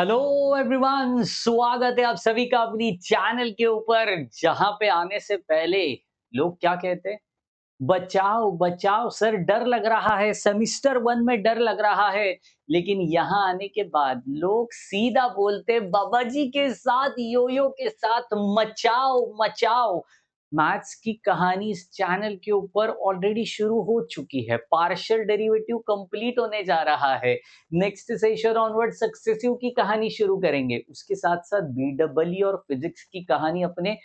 Hello everyone स्वागत है आप सभी का अपनी चैनल के ऊपर जहां पे आने से पहले लोग क्या कहते हैं बचाओ बचाओ सर डर लग रहा है सेमिस्टर वन में डर लग रहा है लेकिन यहाँ आने के बाद लोग सीधा बोलते बाबा जी के साथ योयो के साथ मचाओ मचाओ मैथ्स की कहानी इस चैनल के ऊपर ऑलरेडी शुरू हो चुकी है पार्शियल डेरिवेटिव कंप्लीट होने जा रहा है नेक्स्ट सेशन ऑनवर्ड सक्सेसिव की कहानी शुरू करेंगे उसके साथ साथ बी डबल और फिजिक्स की कहानी अपने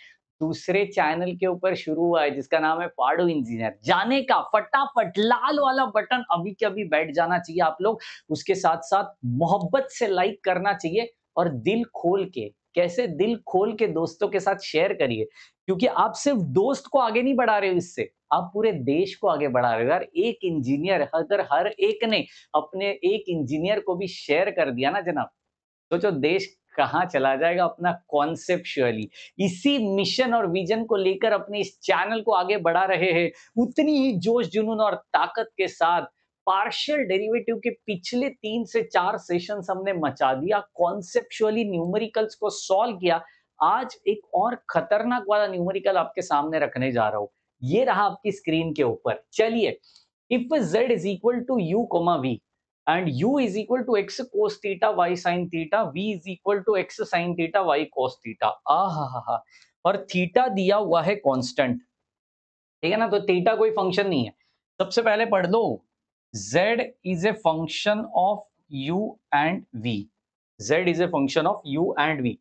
दूसरे चैनल के ऊपर शुरू हुआ है जिसका नाम है पाडो इंजीनियर जाने का फटाफट लाल वाला बटन अभी के अभी बैठ जाना चाहिए आप लोग उसके साथ साथ मोहब्बत से लाइक करना चाहिए और दिल खोल के कैसे दिल खोल के दोस्तों के साथ शेयर करिए क्योंकि आप सिर्फ दोस्त को आगे नहीं बढ़ा रहे हो इससे आप पूरे देश को आगे बढ़ा रहे हो यार एक इंजीनियर अगर हर एक ने अपने एक इंजीनियर को भी शेयर कर दिया ना जनाब तो जो देश कहाँ चला जाएगा अपना कॉन्सेप्चुअली इसी मिशन और विजन को लेकर अपने इस चैनल को आगे बढ़ा रहे हैं उतनी ही जोश जुनून और ताकत के साथ पार्शियल डेरिवेटिव के पिछले तीन से चार सेशन हमने मचा दिया कॉन्सेप्चुअली न्यूमेरिकल्स को सॉल्व किया आज एक और खतरनाक वाला न्यूमेरिकल आपके सामने रखने जा रहा हूं ये रहा आपकी स्क्रीन के ऊपर चलिए if Z is equal to U comma V and U is equal to X cos theta Y sine theta V is equal to X sine theta Y cos theta आहा और थीटा दिया हुआ है constant ठीक है ना तो theta कोई फंक्शन नहीं है सबसे पहले पढ़ दो z is a function of u and v z is a function of u and v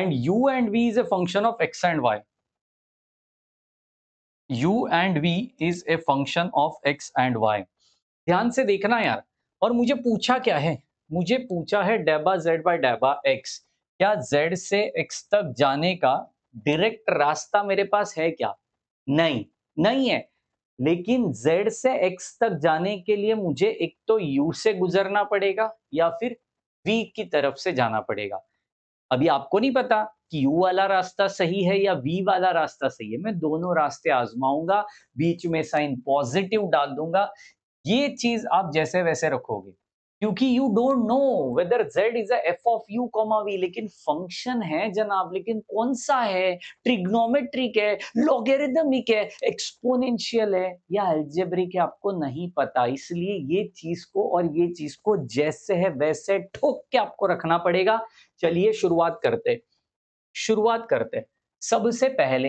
and u and v is a function of x and y u and v is a function of x and y ध्यान से देखना यार और मुझे पूछा क्या है मुझे पूछा है डेबा z बाय डेबा x क्या z से x तक जाने का डायरेक्ट रास्ता मेरे पास है क्या नहीं नहीं है लेकिन z से x तक जाने के लिए मुझे एक तो u से गुजरना पड़ेगा या फिर v की तरफ से जाना पड़ेगा अभी आपको नहीं पता कि u वाला रास्ता सही है या v वाला रास्ता सही है मैं दोनों रास्ते आजमाऊंगा बीच में साइन पॉजिटिव डाल दूंगा ये चीज आप जैसे वैसे रखोगे क्योंकि you don't know whether z is f of u comma v लेकिन फंक्शन है जनाब लेकिन कौन सा है ट्रिग्नोमेट्रिक है लॉगेरिदमिक है एक्सपोनेंशियल है या एल्जेब्रिक है आपको नहीं पता इसलिए ये चीज को और ये चीज को जैसे है वैसे ठोक के आपको रखना पड़ेगा चलिए शुरुआत करते शुरुआत करते सबसे पहले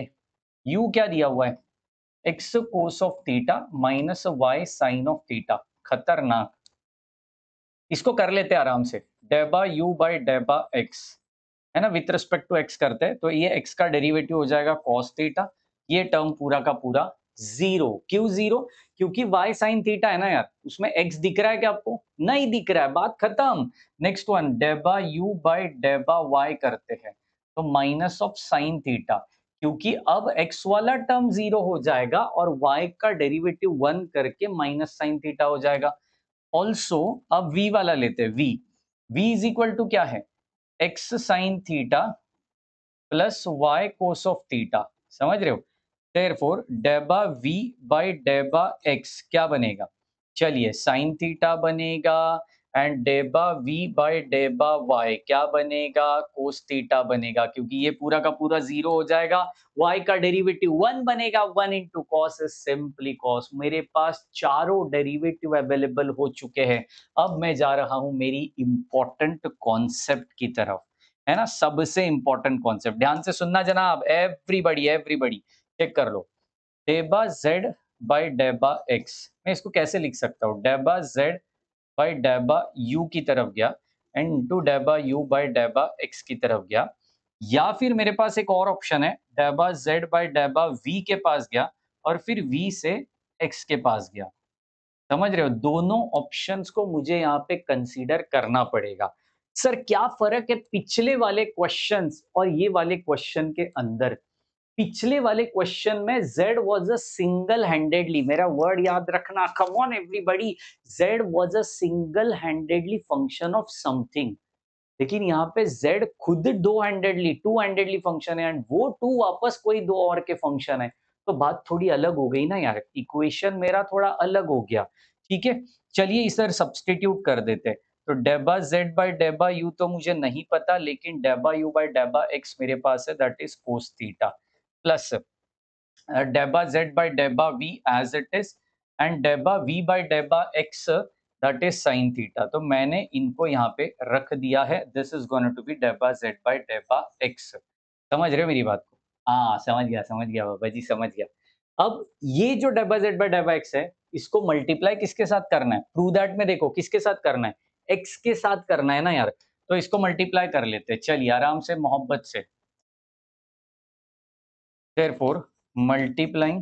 u क्या दिया हुआ है x cos of theta minus Y sine of theta खतरनाक इसको कर लेते हैं आराम से डेबा यू बाई डेबा एक्स है ना विथ रिस्पेक्ट टू एक्स करते हैं तो ये एक्स का डेरिवेटिव हो जाएगा कॉस थीटा ये टर्म पूरा का पूरा जीरो क्यों जीरो क्योंकि y साइन थीटा है ना यार उसमें x दिख रहा है क्या आपको नहीं दिख रहा है बात खत्म नेक्स्ट वन डेबा u बाई डेबा y करते हैं तो माइनस ऑफ साइन थीटा क्योंकि अब x वाला टर्म जीरो हो जाएगा और y का डेरिवेटिव वन करके माइनस साइन थीटा हो जाएगा ऑल्सो अब v वाला लेते हैं v v is equal to क्या है x sine theta plus y cos of theta समझ रहे हो देयरफॉर डेबा v बाई डेबा x क्या बनेगा चलिए साइन थीटा बनेगा एंड डेबा वी बाय डेबा वाई क्या बनेगा कोस थीटा बनेगा क्योंकि ये पूरा का पूरा जीरो हो जाएगा वाई का डेरिवेटिव वन बनेगा one into cos is simply cos मेरे पास चारों डेरिवेटिव अवेलेबल हो चुके हैं अब मैं जा रहा हूं मेरी इंपॉर्टेंट कॉन्सेप्ट की तरफ है ना सबसे इंपॉर्टेंट कॉन्सेप्ट ध्यान से सुनना जनाब एवरीबडी एवरीबडी चेक कर लो डेबा जेड बाई डेबा एक्स मैं इसको कैसे लिख सकता हूँ डेबा जेड बाय डेबा यू की तरफ गया एंड इंटू डेबा यू बाय डेबा एक्स की तरफ गया या फिर मेरे पास एक और ऑप्शन है डेबा जेड बाय डेबा वी के पास गया और फिर वी से एक्स के पास गया समझ रहे हो दोनों ऑप्शंस को मुझे यहाँ पे कंसीडर करना पड़ेगा सर क्या फर्क है पिछले वाले क्वेश्चंस और ये वाले क्वेश्चन के अंदर पिछले वाले क्वेश्चन में Z was a single handedly मेरा वर्ड याद रखना come on everybody Z was a single handedly function of something लेकिन यहाँ पे Z खुद दो हैंडेडली टू हैंडेडली फंक्शन है एंड वो टू वापस कोई दो और के फंक्शन है तो बात थोड़ी अलग हो गई ना यार इक्वेशन मेरा थोड़ा अलग हो गया ठीक है चलिए इसे सब्सटीट्यूट कर देते हैं तो डेबा z बाय डेबा u तो मुझे नहीं पता लेकिन डेबा u बाय डेबा x मेरे पास है that is cos theta plus डेबा जेड बाई डेबा V as it is and डेबा वी बाई डेबा X that is sine theta तो मैंने इनको यहाँ पे रख दिया है this is gone to be डेबा जेड बाई डेबा एक्स समझ रहे हो मेरी बात को हाँ समझ गया समझ गया बाबा जी समझ गया अब ये जो डेबा जेड बाई डेबा एक्स है इसको मल्टीप्लाई किसके साथ करना है प्रू दैट में देखो किसके साथ करना है एक्स के साथ करना है ना यार तो इसको मल्टीप्लाई कर लेते हैं चलिए आराम से मोहब्बत से therefore multiplying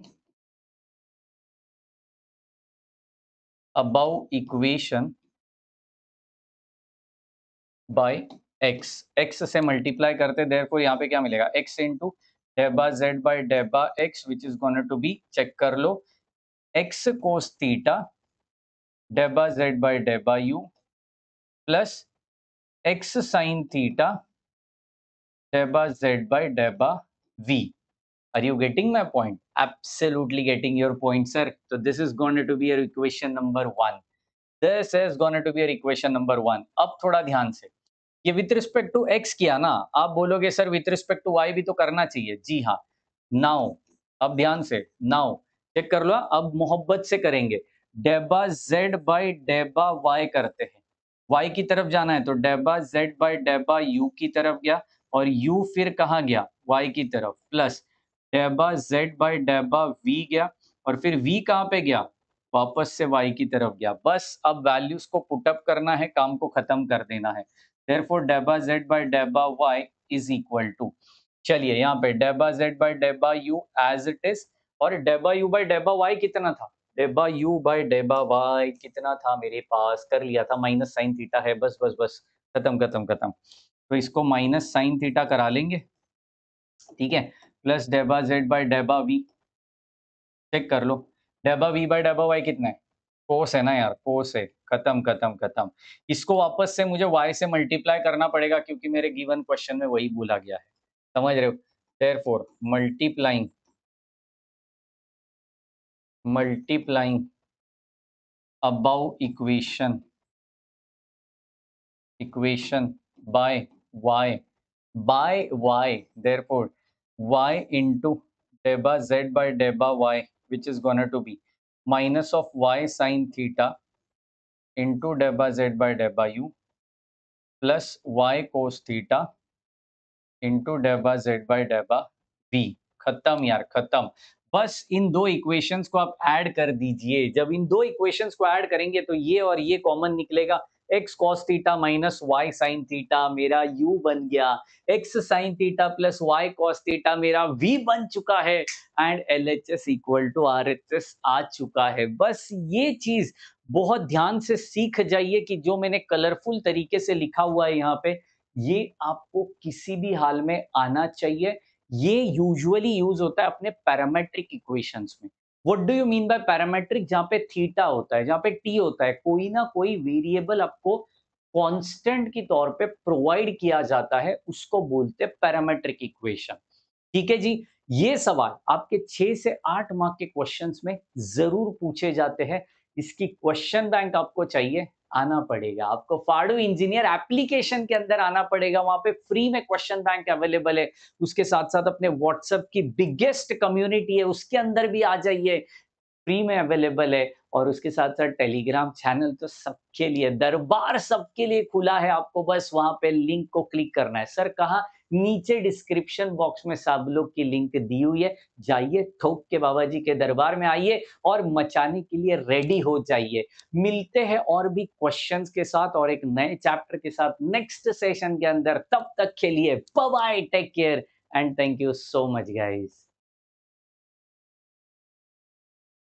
above equation by x x से मल्टीप्लाई करते देयरफॉर यहाँ पे क्या मिलेगा x इंटू डेबा जेड बाई डेबा x which is gonna to be check कर लो एक्स कोस थीटा डेबा जेड बाई डेबा u plus x sine theta डेबा जेड बाई डेबा v Are you getting my point? Absolutely getting your point, sir. So this is going to be your equation number one. This is going to be your equation number one. अब थोड़ा ध्यान से ये with respect to x किया ना आप बोलोगे sir with respect to y भी तो करना चाहिए जी हाँ नाउ अब ध्यान से नाउ चेक कर लो अब मोहब्बत से करेंगे डेबा जेड बाई डेबा वाई करते हैं वाई की तरफ जाना है तो डेबा जेड बाई डेबा यू की तरफ गया और यू फिर कहा गया वाई की तरफ प्लस डेबा जेड बाई डेबा वी गया और फिर वी कहाँ पे गया वापस से वाई की तरफ गया बस अब वैल्यूज को पुटअप करना है काम को खत्म कर देना है देर फोर डेबा जेड बाई डेबा वाई इज इक्वल टू चलिए यहाँ पे डेबा जेड बाई डेबा यू एज इट इज और डेबा यू बाई डेबा वाई कितना था डेबा यू बाई डेबा वाई कितना था मेरे पास कर लिया था माइनस साइन थीटा है बस बस बस खत्म खत्म खत्म तो इसको माइनस साइन थीटा करा लेंगे ठीक है प्लस डेबा जेड बाई डेबा वी चेक कर लो डेबा वी बाई डेबा वाई कितना है कोस है ना यार कोस है खत्म खत्म खत्म इसको वापस से मुझे वाई से मल्टीप्लाई करना पड़ेगा क्योंकि मेरे गिवन क्वेश्चन में वही बोला गया है समझ रहे हो therefore multiplying multiplying above equation equation by y by y therefore y into deba z by deba y which is going to be minus of y sin theta into deba z by deba u plus y cos theta into deba z by deba v khatam yaar khatam बस इन दो equations को आप add कर दीजिए जब इन दो equations को add करेंगे तो ये और ये कॉमन निकलेगा x cos theta minus Y sine theta मेरा u बन गया x sine theta plus y cos theta मेरा v बन चुका है and L H S equal to R H S आ चुका है बस ये चीज बहुत ध्यान से सीख जाइए कि जो मैंने कलरफुल तरीके से लिखा हुआ है यहाँ पे ये आपको किसी भी हाल में आना चाहिए ये यूजुअली यूज होता है अपने पैरामेट्रिक इक्वेशंस में what do you mean by parametric जहां पे थीटा होता है जहां पे टी होता है कोई ना कोई वेरिएबल आपको कांस्टेंट की तौर पे प्रोवाइड किया जाता है उसको बोलते हैं पैरामेट्रिक इक्वेशन ठीक है जी ये सवाल आपके छह से आठ मार्क के क्वेश्चंस में जरूर पूछे जाते हैं इसकी क्वेश्चन बैंक आपको चाहिए आना पड़ेगा आपको फाड़ू इंजीनियर एप्लीकेशन के अंदर आना पड़ेगा वहां पे फ्री में क्वेश्चन बैंक अवेलेबल है उसके साथ साथ अपने व्हाट्सएप की बिगेस्ट कम्युनिटी है उसके अंदर भी आ जाइए फ्री में अवेलेबल है और उसके साथ साथ टेलीग्राम चैनल तो सबके लिए दरबार सबके लिए खुला है आपको बस वहां पे लिंक को क्लिक करना है सर कहा नीचे डिस्क्रिप्शन बॉक्स में सब लोग की लिंक दी हुई है जाइए थोक के बाबा जी के दरबार में आइए और मचाने के लिए रेडी हो जाइए मिलते हैं और भी क्वेश्चन के साथ और एक नए चैप्टर के साथ नेक्स्ट सेशन के अंदर तब तक के लिए bye take care and thank you so much guys